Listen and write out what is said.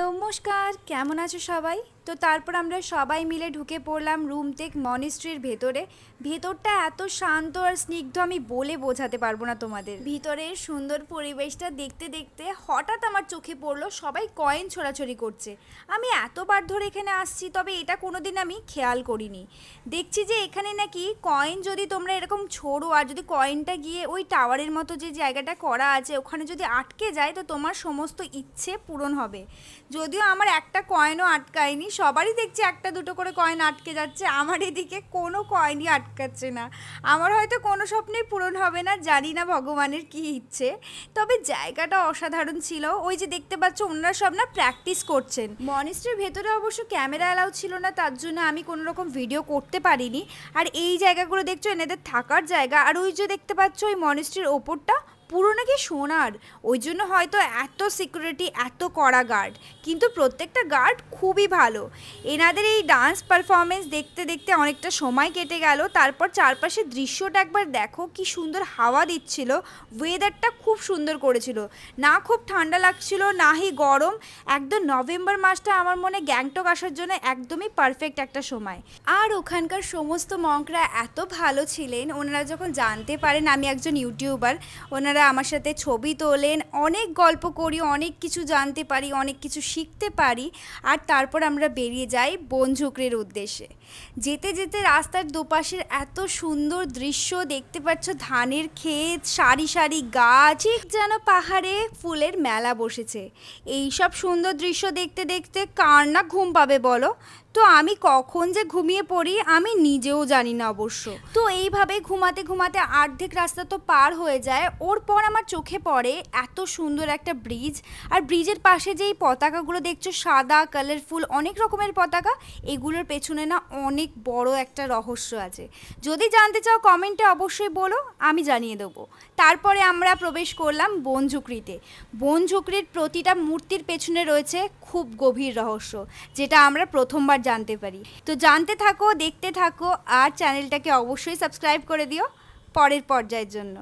নমস্কার কেমন আছো সবাই তো তারপর আমরা সবাই মিলে ঢুকে পড়লাম রুম টেক মনিস্ট্রির ভেতরে ভেতরটা এত শান্ত আর স্নিগ্ধ আমি বলে বোঝাতে পারবো না তোমাদের ভিতরের সুন্দর পরিবেশটা দেখতে দেখতে হঠাৎ আমার চোখে পড়লো সবাই কয়েন ছোড়াছড়ি করছে আমি এতবার ধরে এখানে আসছি তবে এটা কোনোদিন আমি খেয়াল করিনি দেখছি যে এখানে নাকি কয়েন যদি তোমরা এরকম ছোড়ো আর যদি কয়েনটা গিয়ে ওই টাওয়ারের মতো যে জায়গাটা করা আছে ওখানে যদি আটকে যায় তো তোমার সমস্ত ইচ্ছে পূরণ হবে যদিও আমার একটা কয়েনও আটকায়নি সবারই দেখছি একটা দুটো করে কয়েন আটকে যাচ্ছে আমার এদিকে কোনো কয়েনই আটকাচ্ছে না আমার হয়তো কোনো স্বপ্নেই পূরণ হবে না জানি না ভগবানের কি ইচ্ছে তবে জায়গাটা অসাধারণ ছিল ওই যে দেখতে পাচ্ছ ওনারা সব না প্র্যাকটিস করছেন মনেস্টের ভেতরে অবশ্য ক্যামেরা অ্যালাউ ছিল না তার জন্য আমি কোনো রকম ভিডিও করতে পারিনি আর এই জায়গাগুলো দেখছো এনেদের থাকার জায়গা আর ওই যে দেখতে পাচ্ছ ওই মনেস্ট্রির ওপরটা পুরো নাকি সোনার ওই জন্য হয়তো এত সিকিউরিটি এত কড়া গার্ড কিন্তু প্রত্যেকটা গার্ড খুবই ভালো এনাদের এই ডান্স পারফরমেন্স দেখতে দেখতে অনেকটা সময় কেটে গেল তারপর চারপাশের দৃশ্যটা একবার দেখো কি সুন্দর হাওয়া দিচ্ছিল ওয়েদারটা খুব সুন্দর করেছিল না খুব ঠান্ডা লাগছিল না হি গরম একদম নভেম্বর মাসটা আমার মনে গ্যাংটক আসার জন্য একদমই পারফেক্ট একটা সময় আর ওখানকার সমস্ত মঙ্করা এত ভালো ছিলেন ওনারা যখন জানতে পারেন আমি একজন ইউটিউবার ওনারা আমার সাথে ছবি তোলেন অনেক গল্প করি অনেক কিছু জানতে পারি অনেক কিছু শিখতে পারি আর তারপর আমরা বেরিয়ে যাই বনঝুকরের উদ্দেশ্যে যেতে যেতে রাস্তার দুপাশের এত সুন্দর দৃশ্য দেখতে পাচ্ছ ধানের ক্ষেত সারি সারি গাছ যেন পাহাড়ে ফুলের মেলা বসেছে এই সব সুন্দর দৃশ্য দেখতে দেখতে কার না ঘুম পাবে বলো তো আমি কখন যে ঘুমিয়ে পড়ি আমি নিজেও জানি না অবশ্য তো এইভাবে ঘুমাতে ঘুমাতে অর্ধেক রাস্তা তো পার হয়ে যায় ওর পর আমার চোখে পড়ে এত সুন্দর একটা ব্রিজ আর ব্রিজের পাশে যেই পতাকাগুলো দেখছো সাদা কালারফুল অনেক রকমের পতাকা এগুলোর পেছনে না অনেক বড় একটা রহস্য আছে যদি জানতে চাও কমেন্টে অবশ্যই বলো আমি জানিয়ে দেবো তারপরে আমরা প্রবেশ করলাম বনঝুকড়িতে বনঝুকড়ির প্রতিটা মূর্তির পেছনে রয়েছে খুব গভীর রহস্য যেটা আমরা প্রথমবার জানতে পারি তো জানতে থাকো দেখতে থাকো আর চ্যানেলটাকে অবশ্যই সাবস্ক্রাইব করে দিও পরের পর্যায়ের জন্য